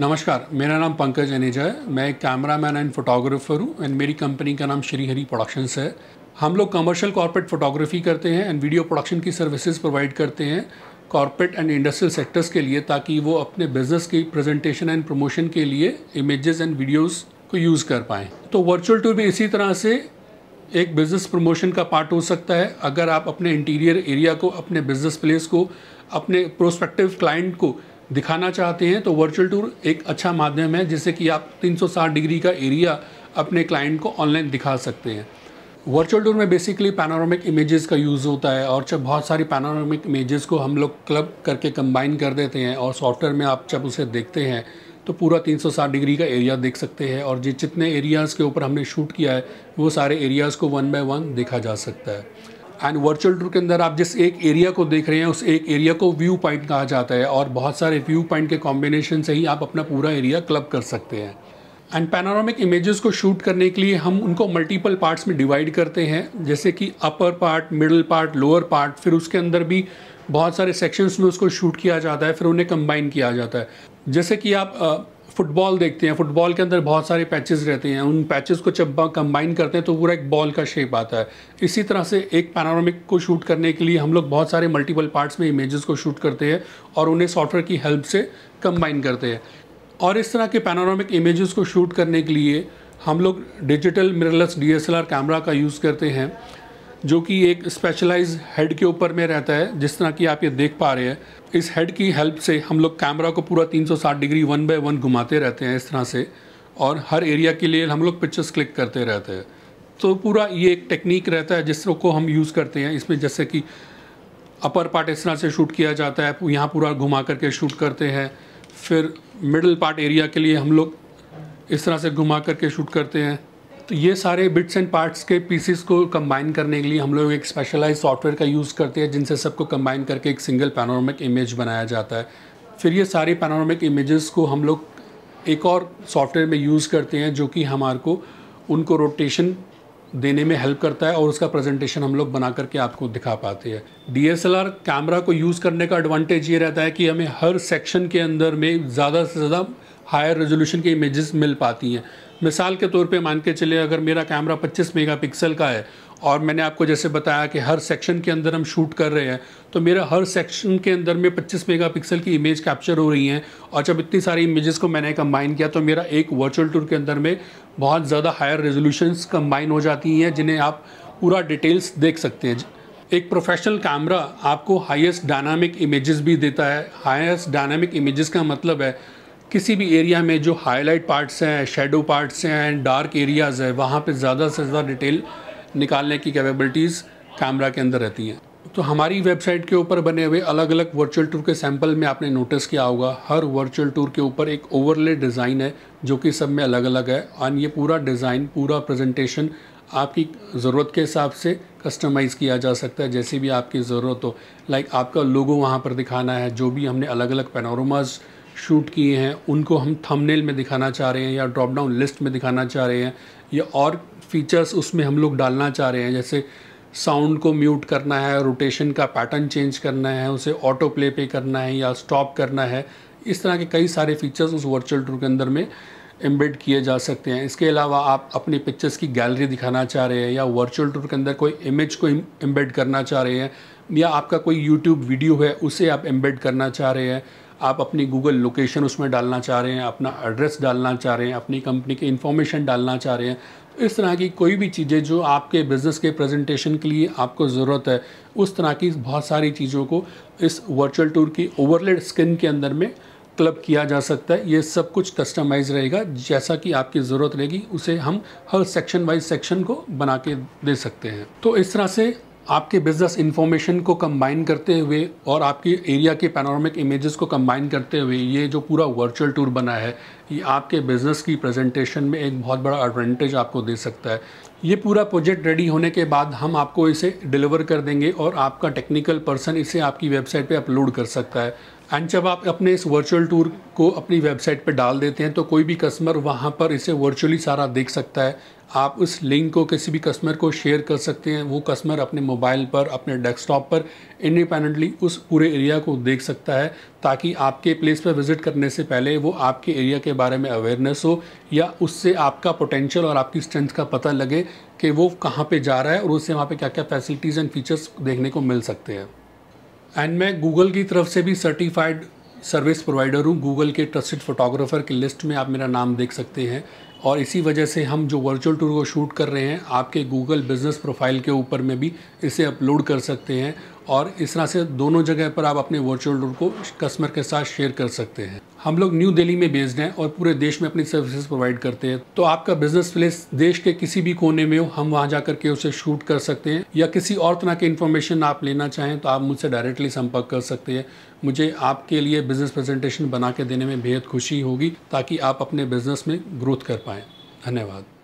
नमस्कार मेरा नाम पंकज अनेजा है मैं एक कैमरा मैन एंड फोटोग्राफर हूँ एंड मेरी कंपनी का नाम श्रीहरी प्रोडक्शंस है हम लोग कमर्शियल कॉर्पोरेट फोटोग्राफी करते हैं एंड वीडियो प्रोडक्शन की सर्विसेज प्रोवाइड करते हैं कॉर्पोरेट एंड इंडस्ट्रियल सेक्टर्स के लिए ताकि वो अपने बिजनेस की प्रेजेंटेशन एंड प्रमोशन के लिए इमेजेस एंड वीडियोस को यूज़ कर पाएँ तो वर्चुअल टूर भी इसी तरह से एक बिज़नेस प्रमोशन का पार्ट हो सकता है अगर आप अपने इंटीरियर एरिया को अपने बिज़नेस प्लेस को अपने प्रोस्पेक्टिव क्लाइंट को दिखाना चाहते हैं तो वर्चुअल टूर एक अच्छा माध्यम है जिससे कि आप 360 डिग्री का एरिया अपने क्लाइंट को ऑनलाइन दिखा सकते हैं वर्चुअल टूर में बेसिकली पैनोरामिक इमेजेस का यूज़ होता है और जब बहुत सारी पैनोरामिक इमेजेस को हम लोग क्लब करके कंबाइन कर देते हैं और सॉफ्टवेयर में आप जब उसे देखते हैं तो पूरा 360 डिग्री का एरिया देख सकते हैं और जिस जितने एरियाज़ के ऊपर हमने शूट किया है वो सारे एरियाज़ को वन बाय वन देखा जा सकता है एंड वर्चुअल टूर के अंदर आप जिस एक एरिया को देख रहे हैं उस एक एरिया को व्यू पॉइंट कहा जाता है और बहुत सारे व्यू पॉइंट के कॉम्बिनेशन से ही आप अपना पूरा एरिया क्लब कर सकते हैं एंड पैनोरामिक इमेजेस को शूट करने के लिए हम उनको मल्टीपल पार्ट्स में डिवाइड करते हैं जैसे कि upper part middle part lower part फिर उसके अंदर भी बहुत सारे सेक्शंस में उसको शूट किया जाता है फिर उन्हें कंबाइन किया जाता है जैसे कि आप फुटबॉल देखते हैं फुटबॉल के अंदर बहुत सारे पैचेस रहते हैं उन पैचेस को जब कंबाइन करते हैं तो पूरा एक बॉल का शेप आता है इसी तरह से एक पैनोरामिक को शूट करने के लिए हम लोग बहुत सारे मल्टीपल पार्ट्स में इमेजेस को शूट करते हैं और उन्हें सॉफ्टवेयर की हेल्प से कंबाइन करते हैं और इस तरह के पैनोरामिक इमेजेस को शूट करने के लिए हम लोग डिजिटल मिररलेस डी कैमरा का यूज़ करते हैं जो कि एक स्पेशलाइज हेड के ऊपर में रहता है जिस तरह की आप ये देख पा रहे हैं इस हेड की हेल्प से हम लोग कैमरा को पूरा 360 डिग्री वन बाय वन घुमाते रहते हैं इस तरह से और हर एरिया के लिए हम लोग पिक्चर्स क्लिक करते रहते हैं तो पूरा ये एक टेक्निक रहता है जिस को हम यूज़ करते हैं इसमें जैसे कि अपर पार्ट इस तरह से शूट किया जाता है यहाँ पूरा घुमा करके शूट करते हैं फिर मिडल पार्ट एरिया के लिए हम लोग इस तरह से घुमा करके शूट करते हैं तो ये सारे बिट्स एंड पार्ट्स के पीसीस को कंबाइन करने के लिए हम लोग एक स्पेशलाइज सॉफ्टवेयर का यूज़ करते हैं जिनसे सबको कंबाइन करके एक सिंगल पैनोरमिक इमेज बनाया जाता है फिर ये सारे पैनोरमिक इमेजेस को हम लोग एक और सॉफ्टवेयर में यूज़ करते हैं जो कि हमारे को उनको रोटेशन देने में हेल्प करता है और उसका प्रेजेंटेशन हम लोग बना करके आपको दिखा पाते हैं डीएसएलआर कैमरा को यूज़ करने का एडवांटेज ये रहता है कि हमें हर सेक्शन के अंदर में ज़्यादा से ज़्यादा हायर रेजोल्यूशन की इमेजेस मिल पाती हैं मिसाल के तौर पे मान के चले अगर मेरा कैमरा 25 मेगापिक्सल का है और मैंने आपको जैसे बताया कि हर सेक्शन के अंदर हम शूट कर रहे हैं तो मेरा हर सेक्शन के अंदर में 25 मेगापिक्सल की इमेज कैप्चर हो रही हैं और जब इतनी सारी इमेजेस को मैंने कंबाइन किया तो मेरा एक वर्चुअल टूर के अंदर में बहुत ज़्यादा हायर रेजोल्यूशनस कम्बाइन हो जाती हैं जिन्हें आप पूरा डिटेल्स देख सकते हैं एक प्रोफेशनल कैमरा आपको हाईएस्ट डायनामिक इमेजेस भी देता है हाईएस्ट डायनामिक इमेजेस का मतलब है किसी भी एरिया में जो हाईलाइट पार्ट्स हैं शेडो पार्ट्स हैं डार्क एरियाज़ है वहाँ पे ज़्यादा से ज़्यादा डिटेल निकालने की कैपेबिलिटीज़ कैमरा के अंदर रहती हैं तो हमारी वेबसाइट के ऊपर बने हुए अलग अलग वर्चुअल टूर के सैंपल में आपने नोटिस किया होगा हर वर्चुअल टूर के ऊपर एक ओवरले डिज़ाइन है जो कि सब में अलग अलग है और ये पूरा डिज़ाइन पूरा प्रेजेंटेशन आपकी ज़रूरत के हिसाब से कस्टमाइज़ किया जा सकता है जैसी भी आपकी ज़रूरत हो लाइक आपका लोगो वहाँ पर दिखाना है जो भी हमने अलग अलग पेनोरमाज़ शूट किए हैं उनको हम थंबनेल में दिखाना चाह रहे हैं या ड्रॉप डाउन लिस्ट में दिखाना चाह रहे हैं या और फीचर्स उसमें हम लोग डालना चाह रहे हैं जैसे साउंड को म्यूट करना है रोटेशन का पैटर्न चेंज करना है उसे ऑटो प्ले पे करना है या स्टॉप करना है इस तरह के कई सारे फीचर्स उस वर्चुअल टूर के अंदर में एम्बेड किए जा सकते हैं इसके अलावा आप अपनी पिक्चर्स की गैलरी दिखाना चाह रहे हैं या वर्चुअल टूर के अंदर कोई इमेज को एम्बेड करना चाह रहे हैं या आपका कोई यूट्यूब वीडियो है उसे आप एम्बेड करना चाह रहे हैं आप अपनी गूगल लोकेशन उसमें डालना चाह रहे हैं अपना एड्रेस डालना चाह रहे हैं अपनी कंपनी की इन्फॉर्मेशन डालना चाह रहे हैं तो इस तरह की कोई भी चीज़ें जो आपके बिज़नेस के प्रेजेंटेशन के लिए आपको ज़रूरत है उस तरह की बहुत सारी चीज़ों को इस वर्चुअल टूर की ओवरलेड स्किन के अंदर में क्लब किया जा सकता है ये सब कुछ कस्टमाइज रहेगा जैसा कि आपकी ज़रूरत रहेगी उसे हम हर सेक्शन वाइज सेक्शन को बना के दे सकते हैं तो इस तरह से आपके बिजनेस इन्फॉर्मेशन को कंबाइन करते हुए और आपके एरिया के पैनोरमिक इमेजेस को कंबाइन करते हुए ये जो पूरा वर्चुअल टूर बना है ये आपके बिजनेस की प्रेजेंटेशन में एक बहुत बड़ा एडवांटेज आपको दे सकता है ये पूरा प्रोजेक्ट रेडी होने के बाद हम आपको इसे डिलीवर कर देंगे और आपका टेक्निकल पर्सन इसे आपकी वेबसाइट पर अपलोड कर सकता है एंड जब आप अपने इस वर्चुअल टूर को अपनी वेबसाइट पर डाल देते हैं तो कोई भी कस्टमर वहाँ पर इसे वर्चुअली सारा देख सकता है आप उस लिंक को किसी भी कस्टमर को शेयर कर सकते हैं वो कस्टमर अपने मोबाइल पर अपने डेस्कटॉप पर इंडिपेंडेंटली उस पूरे एरिया को देख सकता है ताकि आपके प्लेस पर विज़िट करने से पहले वो आपके एरिया के बारे में अवेयरनेस हो या उससे आपका पोटेंशियल और आपकी स्ट्रेंथ का पता लगे कि वो कहाँ पर जा रहा है और उससे वहाँ पर क्या क्या फैसिलिटीज़ एंड फीचर्स देखने को मिल सकते हैं एंड मैं गूगल की तरफ से भी सर्टिफाइड सर्विस प्रोवाइडर हूँ गूगल के ट्रस्टेड फोटोग्राफर की लिस्ट में आप मेरा नाम देख सकते हैं और इसी वजह से हम जो वर्चुअल टूर को शूट कर रहे हैं आपके गूगल बिजनेस प्रोफाइल के ऊपर में भी इसे अपलोड कर सकते हैं और इस तरह से दोनों जगह पर आप अपने वर्चुअल टूर को कस्टमर के साथ शेयर कर सकते हैं हम लोग न्यू दिल्ली में बेस्ड हैं और पूरे देश में अपनी सर्विसेज प्रोवाइड करते हैं तो आपका बिजनेस प्लेस देश के किसी भी कोने में हो हम वहाँ जा के उसे शूट कर सकते हैं या किसी और तरह की इन्फॉर्मेशन आप लेना चाहें तो आप मुझसे डायरेक्टली संपर्क कर सकते हैं मुझे आपके लिए बिज़नेस प्रेजेंटेशन बना के देने में बेहद खुशी होगी ताकि आप अपने बिज़नेस में ग्रोथ कर पाएँ धन्यवाद